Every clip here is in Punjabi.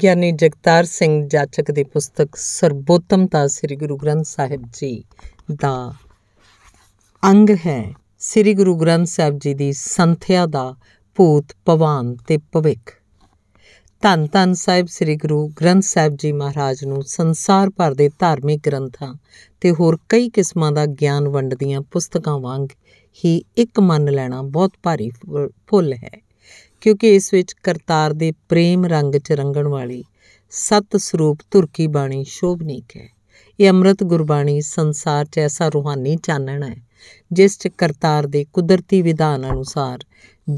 ਗਿਆਨੀ ਜਗਤਾਰ ਸਿੰਘ ਜਾਚਕ ਦੀ ਪੁਸਤਕ ਸਰਬੋਤਮਤਾ ਸ੍ਰੀ ਗੁਰੂ ਗ੍ਰੰਥ ਸਾਹਿਬ ਜੀ ਦਾ ਅੰਗ ਹੈ ਸ੍ਰੀ ਗੁਰੂ ਗ੍ਰੰਥ ਸਾਹਿਬ ਜੀ ਦੀ ਸੰਥਿਆ ਦਾ ਭੂਤ ਭਵਾਨ ਤੇ ਭਵਿੱਖ ਧੰਨ ਧੰਨ ਸਾਹਿਬ ਸ੍ਰੀ ਗੁਰੂ ਗ੍ਰੰਥ ਸਾਹਿਬ ਜੀ ਮਹਾਰਾਜ ਨੂੰ ਸੰਸਾਰ ਭਰ ਦੇ ਧਾਰਮਿਕ ਗ੍ਰੰਥਾਂ ਤੇ ਹੋਰ ਕਈ ਕਿਸਮਾਂ ਦਾ ਗਿਆਨ ਵੰਡਦੀਆਂ ਪੁਸਤਕਾਂ ਵਾਂਗ ਹੀ ਇੱਕ ਮੰਨ ਲੈਣਾ ਬਹੁਤ ਭਾਰੀ ਫੁੱਲ ਹੈ ਕਿਉਂਕਿ ਇਸ ਵਿੱਚ ਕਰਤਾਰ ਦੇ ਪ੍ਰੇਮ ਰੰਗ 'ਚ ਰੰਗਣ ਵਾਲੀ ਸਤ ਸਰੂਪ ਤੁਰਕੀ ਬਾਣੀ ਸ਼ੋਭਨੀਕ ਹੈ ਇਹ ਅੰਮ੍ਰਿਤ ਗੁਰਬਾਣੀ ਸੰਸਾਰ 'ਚ ਐਸਾ ਰੂਹਾਨੀ ਚਾਨਣ ਹੈ ਜਿਸ 'ਚ ਕਰਤਾਰ ਦੇ ਕੁਦਰਤੀ ਵਿਧਾਨ ਅਨੁਸਾਰ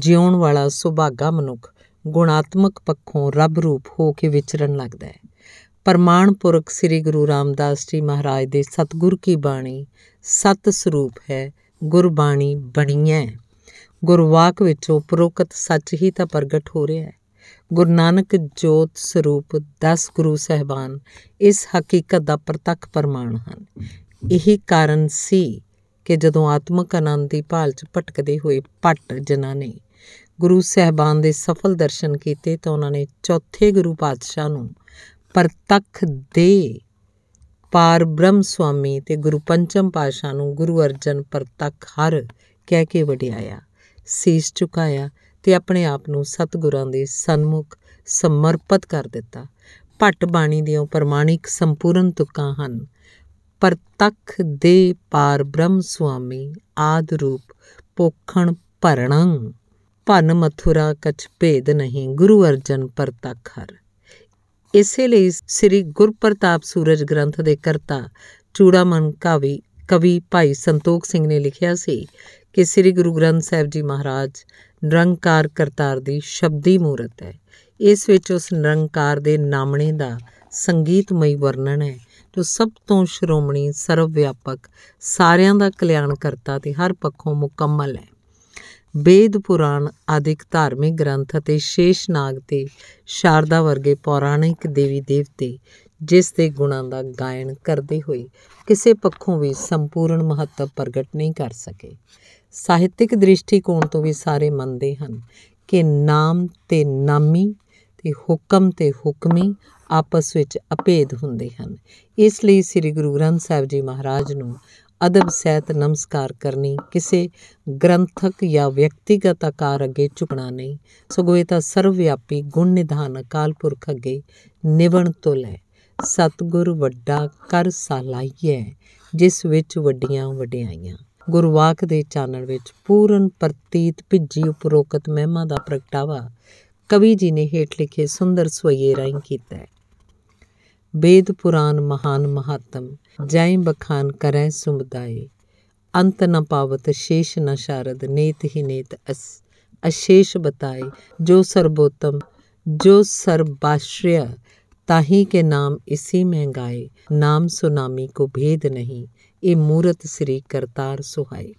ਜਿਉਣ ਵਾਲਾ ਸੁਭਾਗਾ ਮਨੁੱਖ ਗੁਣਾਤਮਕ ਪੱਖੋਂ ਰੱਬ ਰੂਪ ਹੋ ਕੇ ਵਿਚਰਨ ਲੱਗਦਾ ਹੈ ਪਰਮਾਣ ਪੁਰਖ ਸ੍ਰੀ ਗੁਰੂ ਰਾਮਦਾਸ ਜੀ ਮਹਾਰਾਜ ਦੇ ਸਤਗੁਰ ਕੀ ਬਾਣੀ ਸਤ ਸਰੂਪ ਹੈ ਗੁਰਬਾਣੀ ਬਣੀਐ ਗੁਰਵਾਕ ਵਿੱਚ ਉਪਰੋਕਤ ਸੱਚ ਹੀ ਤਾਂ ਪ੍ਰਗਟ ਹੋ ਰਿਹਾ ਹੈ ਗੁਰੂ ਨਾਨਕ ਜੋਤ ਸਰੂਪ 10 ਗੁਰੂ ਸਹਿਬਾਨ ਇਸ ਹਕੀਕਤ ਦਾ ਪ੍ਰਤੱਖ ਪ੍ਰਮਾਣ ਹਨ ਇਹੀ ਕਾਰਨ ਸੀ ਕਿ ਜਦੋਂ ਆਤਮਕ ਆਨੰਦ ਦੀ ਭਾਲ 'ਚ ਭਟਕਦੇ ਹੋਏ ਪਟ ਜਨਾਂ ਨੇ ਗੁਰੂ ਸਹਿਬਾਨ ਦੇ ਸਫਲ ਦਰਸ਼ਨ ਕੀਤੇ ਤਾਂ ਉਹਨਾਂ ਨੇ ਚੌਥੇ ਗੁਰੂ ਪਾਤਸ਼ਾਹ ਨੂੰ ਪ੍ਰਤੱਖ ਦੇ ਪਾਰ ਬ੍ਰਹਮ ਸੁਆਮੀ ਤੇ ਗੁਰੂ ਪੰਚਮ ਪਾਤਸ਼ਾਹ ਨੂੰ ਗੁਰੂ ਅਰਜਨ ਪ੍ਰਤੱਖ ਹਰ ਕਹਿ ਕੇ ਵਡਿਆਇਆ ਸੀਸ ਝੁਕਾਇਆ ਤੇ ਆਪਣੇ ਆਪ ਨੂੰ ਸਤਿਗੁਰਾਂ ਦੇ ਸਨਮੁਖ ਸਮਰਪਿਤ ਕਰ ਦਿੱਤਾ ਪਟ ਬਾਣੀ ਦੀਆਂ ਪ੍ਰਮਾਣਿਕ ਸੰਪੂਰਨ ਤੁਕਾਂ ਹਨ ਤਖ ਦੇ ਪਾਰ ਬ੍ਰਹਮ ਸੁਆਮੀ ਆਦ ਰੂਪ ਪੋਖਣ ਭਰਣੰ ਭਨ ਮਥੁਰਾ ਕਛ ਭੇਦ ਨਹੀਂ ਗੁਰੂ ਅਰਜਨ ਤਖ ਹਰ ਇਸੇ ਲਈ ਸ੍ਰੀ ਗੁਰਪ੍ਰਤਾਪ ਸੂਰਜ ਗ੍ਰੰਥ ਦੇ ਕਰਤਾ ਚੂੜਾਮਨ ਕਾਵੀ ਕਵੀ ਭਾਈ ਸੰਤੋਖ ਸਿੰਘ ਨੇ ਲਿਖਿਆ ਸੀ ਕਿ ਸ੍ਰੀ ਗੁਰੂ ਗ੍ਰੰਥ ਸਾਹਿਬ ਜੀ ਮਹਾਰਾਜ ਨਿਰੰਕਾਰ ਕਰਤਾਰ ਦੀ ਸ਼ਬਦੀ ਮੂਰਤ ਹੈ ਇਸ ਵਿੱਚ ਉਸ ਨਿਰੰਕਾਰ ਦੇ ਨਾਮਣੇ ਦਾ ਸੰਗੀਤਮਈ ਵਰਣਨ ਹੈ ਜੋ ਸਭ ਤੋਂ ਸ਼੍ਰੋਮਣੀ ਸਰਵ ਵਿਆਪਕ ਸਾਰਿਆਂ ਦਾ ਕਲਿਆਣ ਕਰਤਾ ਤੇ ਹਰ ਪੱਖੋਂ ਮੁਕੰਮਲ ਹੈ ਵੇਦ ਪੁਰਾਣ ਆਦਿਕ ਧਾਰਮਿਕ ਗ੍ਰੰਥ ਅਤੇ ਸ਼ੇਸ਼ ਨਾਗ ਤੇ ਸ਼ਾਰਦਾ ਵਰਗੇ ਪੌਰਾਣਿਕ ਦੇਵੀ ਦੇਵਤੇ ਜਿਸ ਦੇ ਗੁਣਾਂ ਦਾ ਗਾਇਨ ਕਰਦੇ ਹੋਏ ਕਿਸੇ ਪੱਖੋਂ ਵੀ ਸੰਪੂਰਨ ਮਹੱਤਵ ਪ੍ਰਗਟ ਨਹੀਂ ਕਰ ਸਕੇ ਸਾਹਿਤਿਕ ਦ੍ਰਿਸ਼ਟੀਕੋਣ ਤੋਂ ਵੀ ਸਾਰੇ ਮੰਨਦੇ ਹਨ ਕਿ ਨਾਮ ਤੇ ਨਾਮੀ ਤੇ ਹੁਕਮ ਤੇ ਹੁਕਮੀ ਆਪਸ ਵਿੱਚ ਅਪੇਧ ਹੁੰਦੇ ਹਨ ਇਸ ਲਈ ਸ੍ਰੀ ਗੁਰੂ ਗ੍ਰੰਥ ਸਾਹਿਬ ਜੀ ਮਹਾਰਾਜ ਨੂੰ ਅਦਬ ਸਹਿਤ ਨਮਸਕਾਰ ਕਰਨੀ ਕਿਸੇ ਗ੍ਰੰਥਕ ਜਾਂ ਵਿਅਕਤੀਗਤ ਆਕਾਰ ਅੱਗੇ ਝੁਕਣਾ ਨਹੀਂ ਸਗੋਂ ਇਹ ਤਾਂ ਸਰਵ ਵਿਆਪੀ ਗੁਣ ਨਿਧਾਨ ਅਕਾਲ ਪੁਰਖ ਅੱਗੇ ਨਿਵਣ ਤੁਲ ਹੈ ਸਤਗੁਰ ਵੱਡਾ ਕਰ ਸਾਲਾਈਏ ਜਿਸ ਵਿੱਚ ਵੱਡੀਆਂ ਵਡਿਆਈਆਂ ਗੁਰਵਾਕ ਦੇ ਚਾਨਣ ਵਿੱਚ ਪੂਰਨ ਪ੍ਰਤੀਤ ਭਿੱਜੀ ਉਪਰੋਕਤ ਮਹਿਮਾ ਦਾ ਪ੍ਰਗਟਾਵਾ ਕਵੀ ਜੀ ਨੇ ਹੇਠ ਲਿਖੇ ਸੁੰਦਰ ਸਵਈਏ ਰਾਹੀਂ ਕੀਤਾ ਹੈ ਵੇਦ ਪੁਰਾਨ ਮਹਾਨ ਮਹਾਤਮ ਜੈ ਬਖਾਨ ਕਰੈ ਸੁਮਦਾਏ ਅੰਤ ਨ ਪਾਵਤ ਸ਼ੇਸ਼ ਨ ਸ਼ਾਰਦ ਨੇਤ ਹੀ ਨੇਤ ਅਸ ਅਸ਼ੇਸ਼ ਬਤਾਏ ਜੋ ਸਰਬੋਤਮ ਜੋ ਸਰਬਾਸ਼੍ਰਯ ਤਾਹੀ ਕੇ ਨਾਮ ਇਸੀ ਮਹੰਗਾਈ ਨਾਮ ਸੁਨਾਮੀ ਕੋ ਭੇਦ ਨਹੀਂ ਇਹ ਮੂਰਤ ਸ੍ਰੀ ਕਰਤਾਰ ਸੁਹਾਏ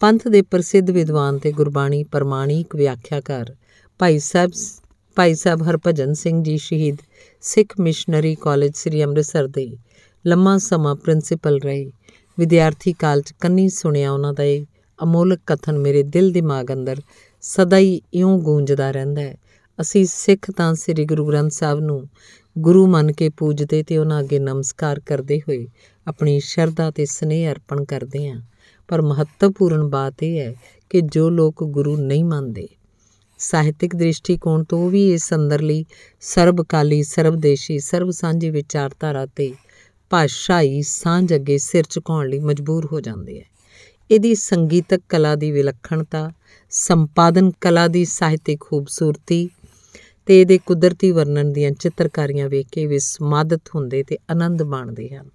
ਪੰਥ ਦੇ ਪ੍ਰਸਿੱਧ ਵਿਦਵਾਨ ਤੇ ਗੁਰਬਾਣੀ ਵਿਆਖਿਆ ਵਿਆਖਿਆਕਾਰ ਭਾਈ ਸਾਹਿਬ ਭਾਈ ਸਾਹਿਬ ਹਰਪਜਨ ਸਿੰਘ ਜੀ ਸ਼ਹੀਦ ਸਿੱਖ ਮਿਸ਼ਨਰੀ ਕਾਲਜ ਸ੍ਰੀ ਅੰਮ੍ਰਿਤਸਰ ਦੇ ਲੰਮਾ ਸਮਾਂ ਪ੍ਰਿੰਸੀਪਲ ਰਹੇ ਵਿਦਿਆਰਥੀ ਕਾਲ ਚ ਕੰਨੀ ਸੁਣਿਆ ਉਹਨਾਂ ਦਾ ਇਹ ਅਮੋਲਕ ਕਥਨ ਮੇਰੇ ਦਿਲ ਦਿਮਾਗ ਅੰਦਰ ਸਦਾ ਹੀ ਇਉਂ ਗੂੰਜਦਾ ਰਹਿੰਦਾ ਹੈ ਅਸੀਂ ਸਿੱਖ ਤਾਂ ਸ੍ਰੀ ਗੁਰੂ ਗ੍ਰੰਥ ਸਾਹਿਬ ਨੂੰ ਗੁਰੂ ਮੰਨ ਕੇ ਪੂਜਦੇ ਤੇ ਉਹਨਾਂ ਅੱਗੇ ਨਮਸਕਾਰ ਕਰਦੇ ਹੋਏ ਆਪਣੀ ਸ਼ਰਧਾ ਤੇ ਸਨੇਹ ਅਰਪਣ ਕਰਦੇ ਹਾਂ ਪਰ ਮਹੱਤਵਪੂਰਨ ਬਾਤ ਇਹ ਹੈ ਕਿ ਜੋ ਲੋਕ ਗੁਰੂ ਨਹੀਂ ਮੰਨਦੇ ਸਾਹਿਤਿਕ ਦ੍ਰਿਸ਼ਟੀਕੋਣ ਤੋਂ ਵੀ ਇਸ ਲਈ ਸਰਬਕਾਲੀ ਸਰਬਦੇਸ਼ੀ ਸਰਬ ਸਾਂਝੀ ਵਿਚਾਰਧਾਰਾ ਤੇ ਭਾਸ਼ਾਈ ਸਾਂਝ ਅੱਗੇ ਸਿਰ ਝੁਕਾਉਣ ਲਈ ਮਜਬੂਰ ਹੋ ਜਾਂਦੇ ਹੈ ਇਹਦੀ ਸੰਗੀਤਕ ਕਲਾ ਦੀ ਵਿਲੱਖਣਤਾ ਸੰਪਾਦਨ ਕਲਾ ਦੀ ਸਾਹਿਤਿਕ ਖੂਬਸੂਰਤੀ ਤੇ ਇਹਦੇ ਕੁਦਰਤੀ ਵਰਣਨ ਦੀਆਂ ਚਿੱਤਰਕਾਰੀਆਂ ਵੇਖ ਕੇ ਵਿਸਮਾਦਤ ਹੁੰਦੇ ਤੇ ਆਨੰਦ ਮਾਣਦੇ ਹਨ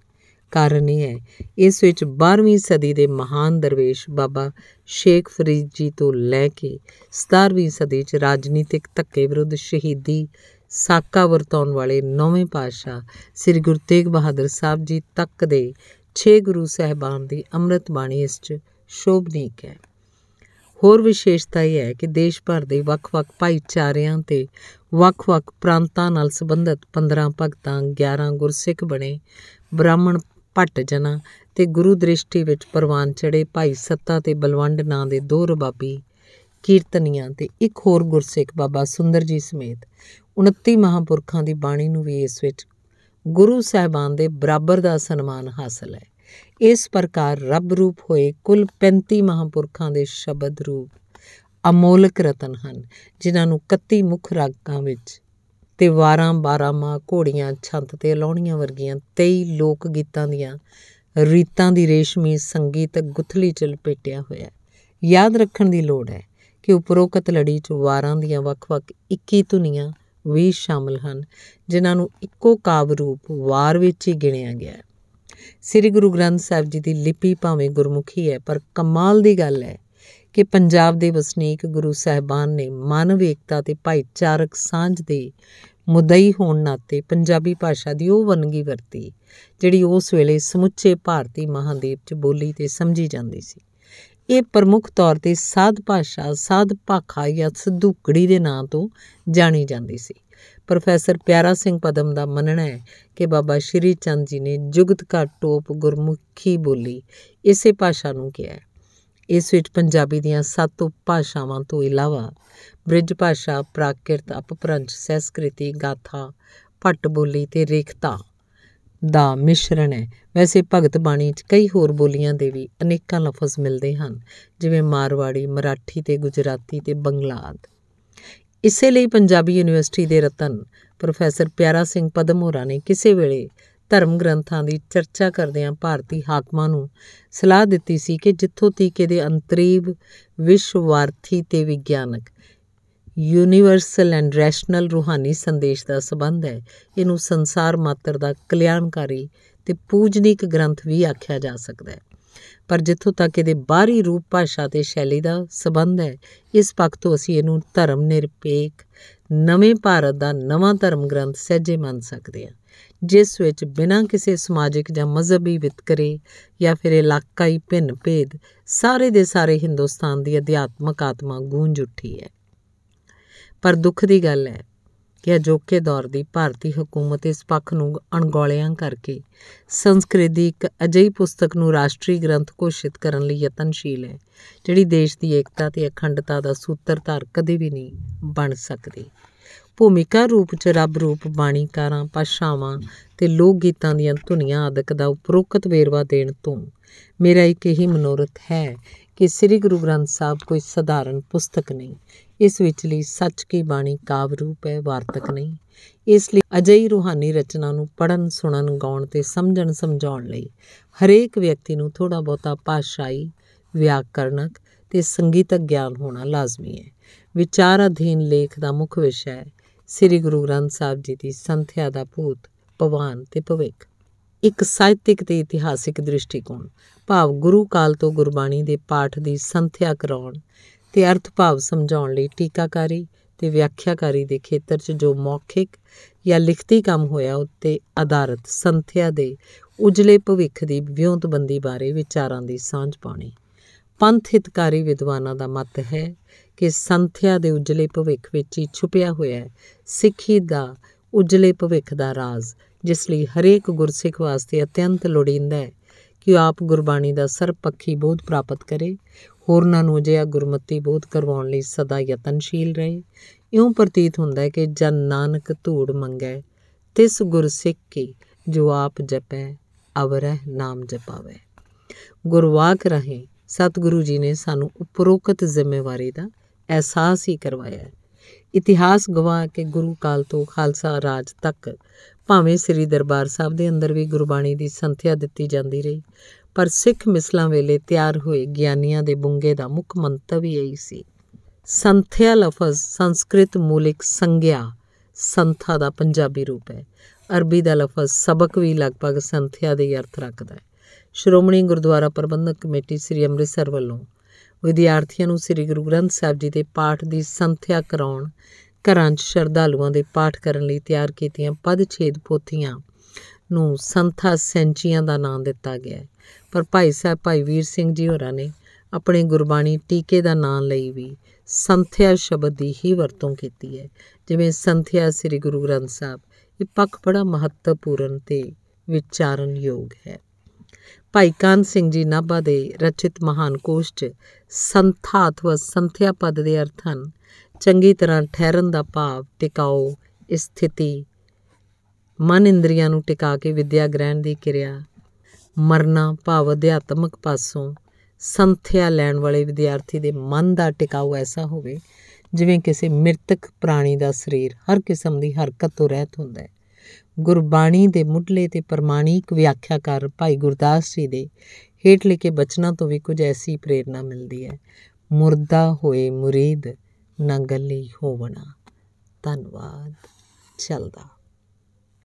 ਕਾਰਨ ਇਹ ਹੈ ਇਸ ਵਿੱਚ 12ਵੀਂ ਸਦੀ ਦੇ ਮਹਾਨ ਦਰਵੇਸ਼ ਬਾਬਾ ਸ਼ੇਖ ਫਰੀਦ ਜੀ ਤੋਂ ਲੈ ਕੇ 17ਵੀਂ ਸਦੀ 'ਚ ਰਾਜਨੀਤਿਕ ਧੱਕੇ ਵਿਰੁੱਧ ਸ਼ਹੀਦੀ ਸਾਕਾ ਵਰਤੌਣ ਵਾਲੇ ਨੌਵੇਂ ਪਾਤਸ਼ਾਹ ਸ੍ਰੀ ਗੁਰੂ ਤੇਗ ਬਹਾਦਰ ਸਾਹਿਬ ਜੀ ਤੱਕ ਦੇ 6 ਗੁਰੂ ਸਹਿਬਾਨ ਦੀ ਅੰਮ੍ਰਿਤ ਬਾਣੀ ਇਸ 'ਚ ਸ਼ੋਭਨੀਕ ਹੈ ਹੋਰ ਵਿਸ਼ੇਸ਼ਤਾ ਇਹ ਹੈ ਕਿ ਦੇਸ਼ ਭਰ ਦੇ ਵੱਖ-ਵੱਖ ਭਾਈਚਾਰਿਆਂ ਤੇ ਵੱਖ-ਵੱਖ ਪ੍ਰਾਂਤਾਂ ਨਾਲ ਸੰਬੰਧਿਤ 15 ਭਗਤਾਂ 11 ਗੁਰਸਿੱਖ ਬਣੇ ਬ੍ਰਾਹਮਣ ਪੱਟ ਜਨਾਂ ਤੇ ਗੁਰੂ ਦ੍ਰਿਸ਼ਟੀ ਵਿੱਚ ਪ੍ਰਵਾਨ ਚੜੇ ਭਾਈ ਸੱਤਾ ਤੇ ਬਲਵੰਡ ਨਾਂ ਦੇ ਦੋ ਰਬਾਬੀ ਕੀਰਤਨੀਆਂ ਤੇ ਇੱਕ ਹੋਰ ਗੁਰਸਿੱਖ ਬਾਬਾ ਸੁੰਦਰ ਜੀ ਸਮੇਤ 29 ਮਹਾਂਪੁਰਖਾਂ ਦੀ ਬਾਣੀ ਨੂੰ ਵੀ ਇਸ ਵਿੱਚ ਗੁਰੂ ਸਾਹਿਬਾਨ ਦੇ ਬਰਾਬਰ ਦਾ ਸਨਮਾਨ ਹਾਸਲ ਹੈ ਇਸ ਪ੍ਰਕਾਰ ਰੱਬ ਰੂਪ ਹੋਏ ਕੁੱਲ 35 ਮਹਾਪੁਰਖਾਂ ਦੇ ਸ਼ਬਦ ਰੂਪ ਅਮੋਲਕ ਰਤਨ ਹਨ ਜਿਨ੍ਹਾਂ ਨੂੰ 31 ਮੁਖ ਰਾਗਾਂ ਵਿੱਚ ਤੇ 12 12 ਮਾਂ ਘੋੜੀਆਂ ਛੰਤ ਤੇ ਲਾਉਣੀਆਂ ਵਰਗੀਆਂ 23 ਲੋਕ ਗੀਤਾਂ ਦੀਆਂ ਰੀਤਾਂ ਦੀ ਰੇਸ਼ਮੀ ਸੰਗੀਤ ਗੁੱਥਲੀ ਚਲ ਪੇਟਿਆ ਹੋਇਆ ਯਾਦ ਰੱਖਣ ਦੀ ਲੋੜ ਹੈ ਕਿ ਉਪਰੋਕਤ ਲੜੀ ਚ ਵਾਰਾਂ ਦੀਆਂ ਵੱਖ-ਵੱਖ 21 ਧੁਨੀਆਂ ਵੀ ਸ਼ਾਮਲ ਹਨ ਜਿਨ੍ਹਾਂ ਨੂੰ ਇੱਕੋ ਕਾਵ ਰੂਪ ਵਾਰ ਵਿੱਚ ਹੀ ਗਿਣਿਆ ਗਿਆ ਹੈ ਸ੍ਰੀ ਗੁਰੂ ਗ੍ਰੰਥ ਸਾਹਿਬ ਜੀ ਦੀ ਲਿਪੀ ਭਾਵੇਂ ਗੁਰਮੁਖੀ ਹੈ ਪਰ ਕਮਾਲ ਦੀ ਗੱਲ ਹੈ ਕਿ ਪੰਜਾਬ ਦੇ ਵਸਨੀਕ ਗੁਰੂ ਸਾਹਿਬਾਨ ਨੇ ਮਾਨਵ ਏਕਤਾ ਤੇ ਭਾਈਚਾਰਕ ਸਾਂਝ ਦੇ ਮੁਦਈ ਹੋਣ ਨਾਤੇ ਪੰਜਾਬੀ ਭਾਸ਼ਾ ਦੀ ਉਹ ਵੰਨਗੀ ਵਰਤੀ ਜਿਹੜੀ ਉਸ ਵੇਲੇ ਸਮੁੱਚੇ ਭਾਰਤੀ ਮਹਾਦੀਪ 'ਚ ਬੋਲੀ ਤੇ ਸਮਝੀ ਜਾਂਦੀ ਸੀ ਇਹ ਪ੍ਰਮੁੱਖ ਤੌਰ ਤੇ ਸਾਧ ਭਾਸ਼ਾ ਸਾਧ ਭਾਖਾ ਜਾਂ ਸਦੂਕੜੀ ਦੇ ਨਾਂ ਤੋਂ ਜਾਣੀ ਜਾਂਦੀ ਸੀ ਪ੍ਰੋਫੈਸਰ ਪਿਆਰਾ ਸਿੰਘ ਪਦਮ ਦਾ ਮੰਨਣਾ ਹੈ ਕਿ ਬਾਬਾ ਸ਼੍ਰੀ ਚੰਦ ਜੀ ਨੇ ਜੁਗਤ ਕਾ ਟੋਪ ਗੁਰਮੁਖੀ ਬੋਲੀ ਇਸੇ ਭਾਸ਼ਾ ਨੂੰ ਕਿਹਾ ਹੈ ਇਸ ਵਿੱਚ ਪੰਜਾਬੀ ਦੀਆਂ ਸੱਤ ਉਪ ਭਾਸ਼ਾਵਾਂ ਤੋਂ ਇਲਾਵਾ ਬ੍ਰਿਜ ਭਾਸ਼ਾ ਪ੍ਰਾਕਿਰਤ ਅਪਭ੍ਰੰਸ਼ ਸੈਸਕ੍ਰਿਤੀ ਗਾਥਾ ਪੱਟ ਬੋਲੀ ਤੇ ਰੇਖਤਾ ਦਾ ਮਿਸ਼ਰਣ ਹੈ ਵੈਸੇ ਭਗਤ ਬਾਣੀ 'ਚ ਕਈ ਹੋਰ ਬੋਲੀਆਂ ਦੇ ਵੀ ਅਨੇਕਾਂ ਲਫ਼ਜ਼ ਮਿਲਦੇ ਹਨ ਜਿਵੇਂ ਮਾਰਵਾੜੀ ਮਰਾਠੀ ਤੇ ਗੁਜਰਾਤੀ ਤੇ ਬੰਗਲਾ ਆਦਿ ਇਸੇ ਲਈ ਪੰਜਾਬੀ ਯੂਨੀਵਰਸਿਟੀ ਦੇ ਰਤਨ ਪ੍ਰੋਫੈਸਰ ਪਿਆਰਾ ਸਿੰਘ ਪਦਮੋਰਾ ਨੇ ਕਿਸੇ ਵੇਲੇ ਧਰਮ ਗ੍ਰੰਥਾਂ ਦੀ ਚਰਚਾ ਕਰਦਿਆਂ ਭਾਰਤੀ ਹਾਕਮਾਂ ਨੂੰ ਸਲਾਹ ਦਿੱਤੀ ਸੀ ਕਿ ਜਿੱਥੋਂ ਤੀਕੇ ਦੇ ਅੰਤਰੀਵ ਵਿਸ਼ਵਾਰਥੀ ਤੇ ਵਿਗਿਆਨਕ ਯੂਨੀਵਰਸਲ ਐਂਡ ਰੈਸ਼ਨਲ ਰੂਹਾਨੀ ਸੰਦੇਸ਼ ਦਾ ਸਬੰਧ ਹੈ ਇਹਨੂੰ ਸੰਸਾਰ ਮਾਤਰ ਦਾ ਕਲਿਆਣਕਾਰੀ ਤੇ ਪੂਜਨੀਕ ਗ੍ਰੰਥ ਵੀ ਆਖਿਆ ਜਾ ਸਕਦਾ ਹੈ ਪਰ ਜਿੱਥੋਂ ਤੱਕ ਇਹਦੇ ਬਾਹਰੀ ਰੂਪ ਭਾਸ਼ਾ ਤੇ ਸ਼ੈਲੀ ਦਾ ਸਬੰਧ ਹੈ ਇਸ ਪੱਖ ਤੋਂ ਅਸੀਂ ਇਹਨੂੰ ਧਰਮ ਨਿਰਪੇਖ ਨਵੇਂ ਭਾਰਤ ਦਾ ਨਵਾਂ ਧਰਮ ਗ੍ਰੰਥ ਸਹਿਜੇ ਮੰਨ ਸਕਦੇ ਹਾਂ ਜਿਸ ਵਿੱਚ ਬਿਨਾਂ ਕਿਸੇ ਸਮਾਜਿਕ ਜਾਂ ਮਜ਼ਹਬੀ ਵਿਤਕਰੇ ਜਾਂ ਫਿਰ ਇਲਾਕਾਈ ਭਿੰਨ-ਭੇਦ ਸਾਰੇ ਦੇ ਸਾਰੇ ਹਿੰਦੁਸਤਾਨ ਦੀ ਅਧਿਆਤਮਕ ਆਤਮਾ ਗੂੰਜ ਉੱਠੀ ਹੈ ਪਰ ਦੁੱਖ ਦੀ ਗੱਲ ਹੈ ਕਿ ਅਜੋਕੇ ਦੌਰ ਦੀ ਭਾਰਤੀ ਹਕੂਮਤ ਇਸ ਪੱਖ ਨੂੰ ਅਣਗੌਲਿਆਂ ਕਰਕੇ ਸੰਸਕ੍ਰਿਤ ਦੀ ਇੱਕ ਅਜਿਹੀ ਪੁਸਤਕ ਨੂੰ ਰਾਸ਼ਟਰੀ ਗ੍ਰੰਥ ਘੋਸ਼ਿਤ ਕਰਨ ਲਈ ਯਤਨਸ਼ੀਲ ਹੈ ਜਿਹੜੀ ਦੇਸ਼ ਦੀ ਏਕਤਾ ਤੇ ਅਖੰਡਤਾ ਦਾ ਸੂਤਰਧਾਰ ਕਦੇ ਵੀ ਨਹੀਂ ਬਣ ਸਕਦੀ ਭੂਮਿਕਾ ਰੂਪ ਚ ਰੱਬ ਰੂਪ ਬਾਣੀਕਾਰਾਂ ਭਾਸ਼ਾਵਾਂ ਤੇ ਲੋਕ ਗੀਤਾਂ ਦੀਆਂ ਧੁਨੀਆਂ ਆਦਿਕ ਦਾ ਉਪਰੋਕਤ ਵੇਰਵਾ ਦੇਣ ਤੋਂ ਮੇਰਾ ਇੱਕ ਹੀ ਮਨੋਰਥ ਹੈ ਕਿ ਸ੍ਰੀ ਗੁਰੂ ਗ੍ਰੰਥ ਸਾਹਿਬ ਕੋਈ ਸਧਾਰਨ ਪੁਸਤਕ ਨਹੀਂ ਇਸ ਵਿੱਚਲੀ ਸੱਚ ਕੀ ਬਾਣੀ ਕਾਵ ਰੂਪ ਹੈ ਵਾਰਤਕ ਨਹੀਂ ਇਸ ਲਈ ਅਜਈ ਰੂਹਾਨੀ ਰਚਨਾ ਨੂੰ ਪੜਨ ਸੁਣਨ ਗਾਉਣ ਤੇ ਸਮਝਣ ਸਮਝਾਉਣ ਲਈ ਹਰੇਕ ਵਿਅਕਤੀ ਨੂੰ ਥੋੜਾ ਬਹੁਤਾ ਭਾਸ਼ਾਈ ਵਿਆਕਰਣਕ ਤੇ ਸੰਗੀਤਕ ਗਿਆਨ ਹੋਣਾ ਲਾਜ਼ਮੀ ਹੈ ਵਿਚਾਰ ਅਧੀਨ ਲੇਖ ਦਾ ਮੁੱਖ ਵਿਸ਼ਾ ਹੈ ਸ੍ਰੀ ਗੁਰੂ ਗ੍ਰੰਥ ਸਾਹਿਬ ਜੀ ਦੀ ਸੰਥਿਆ ਦਾ ਭੂਤ ਭਵਾਨ ਤੇ ਭਵਿੱਖ ਇੱਕ ਸਾਹਿਤਿਕ ਤੇ ਇਤਿਹਾਸਿਕ ਦ੍ਰਿਸ਼ਟੀਕੋਣ ਭਾਵ ਗੁਰੂ ਕਾਲ ਤੋਂ ਗੁਰਬਾਣੀ ਦੇ ਪਾਠ ਦੀ ਸੰਥਿਆ ਕਰਾਉਣ ਤੇ ਅਰਥ ਭਾਵ ਸਮਝਾਉਣ ਲਈ ਟੀਕਾਕਾਰੀ ਤੇ ਵਿਆਖਿਆਕਾਰੀ ਦੇ ਖੇਤਰ 'ਚ ਜੋ ਮੌਖਿਕ ਜਾਂ ਲਿਖਤੀ ਕੰਮ ਹੋਇਆ ਉੱਤੇ ਆਧਾਰਿਤ ਸੰਥਿਆ ਦੇ ਉਜਲੇ ਭਵਿੱਖ ਦੀ ਵਿਉਂਤਬੰਦੀ ਬਾਰੇ ਵਿਚਾਰਾਂ ਦੀ ਸਾਂਝ ਪਾਣੀ ਪੰਥ ਹਿਤਕਾਰੀ ਵਿਦਵਾਨਾਂ ਦਾ ਮਤ ਹੈ ਕਿ ਸੰਥਿਆ ਦੇ ਉਜਲੇ ਭਵਿੱਖ ਵਿੱਚ ਹੀ ਛੁਪਿਆ ਹੋਇਆ ਹੈ ਸਿੱਖੀ ਦਾ ਉਜਲੇ ਭਵਿੱਖ ਦਾ ਰਾਜ਼ ਜਿਸ ਲਈ ਹਰੇਕ ਗੁਰਸਿੱਖ ਵਾਸਤੇ ਅਤਿਅੰਤ ਲੋੜੀਂਦਾ ਹੈ ਕਿ ਆਪ ਗੁਰਬਾਣੀ ਦਾ ਸਰਪੱਖੀ ਬੋਧ ਪ੍ਰਾਪਤ ਕਰੇ ਹੋਰਨਾਂ ਨੂੰ ਅਜਿਹਾ ਗੁਰਮਤੀ ਬੋਧ ਕਰਵਾਉਣ ਲਈ ਸਦਾ ਯਤਨਸ਼ੀਲ ਰਹੇ ਇਉਂ ਪ੍ਰਤੀਤ ਹੁੰਦਾ ਹੈ ਕਿ ਜਨ ਨਾਨਕ ਧੂੜ ਮੰਗੈ ਤਿਸ ਗੁਰ ਸਿੱਖ ਕੀ ਜੋ ਆਪ ਜਪੈ ਅਵਰਹਿ ਨਾਮ ਜਪਾਵੇ ਗੁਰਵਾਕ ਰਹੇ ਸਤਿਗੁਰੂ ਜੀ ਨੇ ਸਾਨੂੰ ਉਪਰੋਕਤ ਜ਼ਿੰਮੇਵਾਰੀ ਦਾ ਅਹਿਸਾਸ ਹੀ ਕਰਵਾਇਆ ਹੈ ਇਤਿਹਾਸ ਗਵਾਹ ਕਿ ਗੁਰੂ ਕਾਲ ਤੋਂ ਖਾਲਸਾ ਰਾਜ ਤੱਕ ਭਾਵੇਂ ਸ੍ਰੀ ਦਰਬਾਰ ਸਾਹਿਬ ਦੇ ਅੰਦਰ ਵੀ ਗੁਰਬਾਣੀ ਦੀ ਸੰਥਿਆ ਦਿੱਤੀ ਜਾਂਦੀ ਰਹੀ ਪਰ ਸਿੱਖ ਮਿਸਲਾਂ ਵੇਲੇ ਤਿਆਰ ਹੋਏ ਗਿਆਨੀਆਂ ਦੇ ਬੁੰਗੇ ਦਾ ਮੁੱਖ ਮੰਤਵ ਹੀ ਇਹੀ ਸੀ ਸੰਥਿਆ ਲਫ਼ਜ਼ ਸੰਸਕ੍ਰਿਤ ਮੂਲਿਕ ਸੰਗਿਆ ਸੰਥਾ ਦਾ ਪੰਜਾਬੀ ਰੂਪ ਹੈ ਅਰਬੀ ਦਾ ਲਫ਼ਜ਼ ਸਬਕ ਵੀ ਲਗਭਗ ਸੰਥਿਆ ਦੇ ਅਰਥ ਰੱਖਦਾ ਹੈ ਸ਼੍ਰੋਮਣੀ ਗੁਰਦੁਆਰਾ ਪ੍ਰਬੰਧਕ ਕਮੇਟੀ ਸ੍ਰੀ ਅੰਮ੍ਰਿਤਸਰ ਵੱਲੋਂ ਵਿਦਿਆਰਥੀਆਂ ਨੂੰ ਸ੍ਰੀ ਗੁਰੂ ਗ੍ਰੰਥ ਸਾਹਿਬ ਜੀ ਦੇ ਪਾਠ ਦੀ ਸੰਥਿਆ ਕਰਾਉਣ ਘਰਾਂ 'ਚ ਸ਼ਰਧਾਲੂਆਂ ਦੇ ਪਾਠ ਕਰਨ ਲਈ ਤਿਆਰ ਕੀਤੀਆਂ ਪਦਛੇਦ ਪੋਥੀਆਂ ਨੂੰ ਸੰਥਾ ਸੈਂਚੀਆਂ ਦਾ ਨਾਮ ਦਿੱਤਾ ਗਿਆ ਪਰ ਭਾਈ ਸਾਹਿਬ ਭਾਈ ਵੀਰ ਸਿੰਘ ਜੀ ਹੋਰਾਂ ਨੇ ਆਪਣੇ ਗੁਰਬਾਣੀ ਟੀਕੇ ਦਾ ਨਾਮ ਲਈ ਵੀ ਸੰਥਿਆ ਸ਼ਬਦ ਦੀ ਹੀ ਵਰਤੋਂ ਕੀਤੀ ਹੈ ਜਿਵੇਂ ਸੰਥਿਆ ਸ੍ਰੀ ਗੁਰੂ ਗ੍ਰੰਥ ਸਾਹਿਬ ਇਹ ਪੱਖ ਬੜਾ ਮਹੱਤਵਪੂਰਨ ਤੇ ਵਿਚਾਰਨਯੋਗ ਹੈ ਭਾਈ ਕਾਨ ਸਿੰਘ ਜੀ ਨਾਭਾ ਦੇ ਰਚਿਤ ਮਹਾਨ ਕੋਸ਼ 'ਚ ਸੰਥਾ ਅਥਵਾ ਸੰਥਿਆ ਪਦ ਦੇ ਅਰਥ ਹਨ ਚੰਗੀ ਤਰ੍ਹਾਂ ਠਹਿਰਨ ਦਾ ਭਾਵ ਟਿਕਾਓ ਸਥਿਤੀ ਮਨ ਇੰਦਰੀਆਂ ਨੂੰ ਟਿਕਾ ਕੇ ਵਿਦਿਆ ਗ੍ਰਹਿਣ ਦੀ ਕਿਰਿਆ ਮਰਨਾ ਭਾਵ ਅਧਿਆਤਮਕ ਪਾਸੋਂ ਸੰਥਿਆ ਲੈਣ ਵਾਲੇ ਵਿਦਿਆਰਥੀ ਦੇ ਮਨ ਦਾ ਟਿਕਾਓ ਐਸਾ ਹੋਵੇ ਜਿਵੇਂ ਕਿਸੇ ਮ੍ਰਿਤਕ ਪ੍ਰਾਣੀ ਦਾ ਸਰੀਰ ਹਰ ਕਿਸਮ ਦੀ ਹਰਕਤ ਤੋਂ ਰਹਿਤ ਹੁੰਦਾ ਹੈ ਗੁਰਬਾਣੀ ਦੇ ਮੁੱਢਲੇ ਤੇ ਪ੍ਰਮਾਣਿਕ ਵਿਆਖਿਆਕਾਰ ਭਾਈ ਗੁਰਦਾਸ ਜੀ ਦੇ ਹੇਠ ਲਿਖੇ ਬਚਨਾਂ ਤੋਂ ਵੀ ਕੁਝ ਐਸੀ ਪ੍ਰੇਰਣਾ ਮਿਲਦੀ ਹੈ ਮੁਰਦਾ ਹੋਏ ਮੁਰੀਦ ਨੰਗਲ ਲਈ ਹੋਵਣਾ ਧੰਨਵਾਦ ਚਲਦਾ